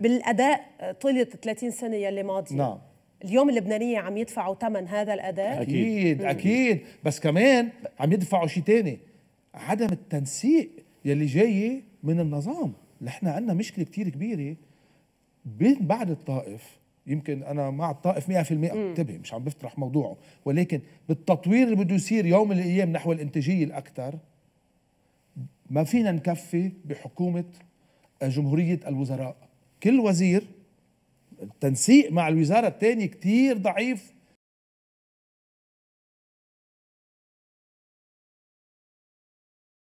بالاداء طيله آه، 30 سنه يلي ماضيه نعم اليوم اللبنانية عم يدفعوا ثمن هذا الأداء أكيد مم. أكيد بس كمان عم يدفعوا شيء ثاني عدم التنسيق يلي جاي من النظام نحن عندنا مشكلة كثير كبيرة بين بعد الطائف يمكن انا مع الطائف 100% انتبه مش عم بفترح موضوعه ولكن بالتطوير اللي بده يصير يوم من الايام نحو الانتاجيه الاكثر ما فينا نكفي بحكومه آه، جمهوريه الوزراء كل وزير التنسيق مع الوزاره الثانيه كتير ضعيف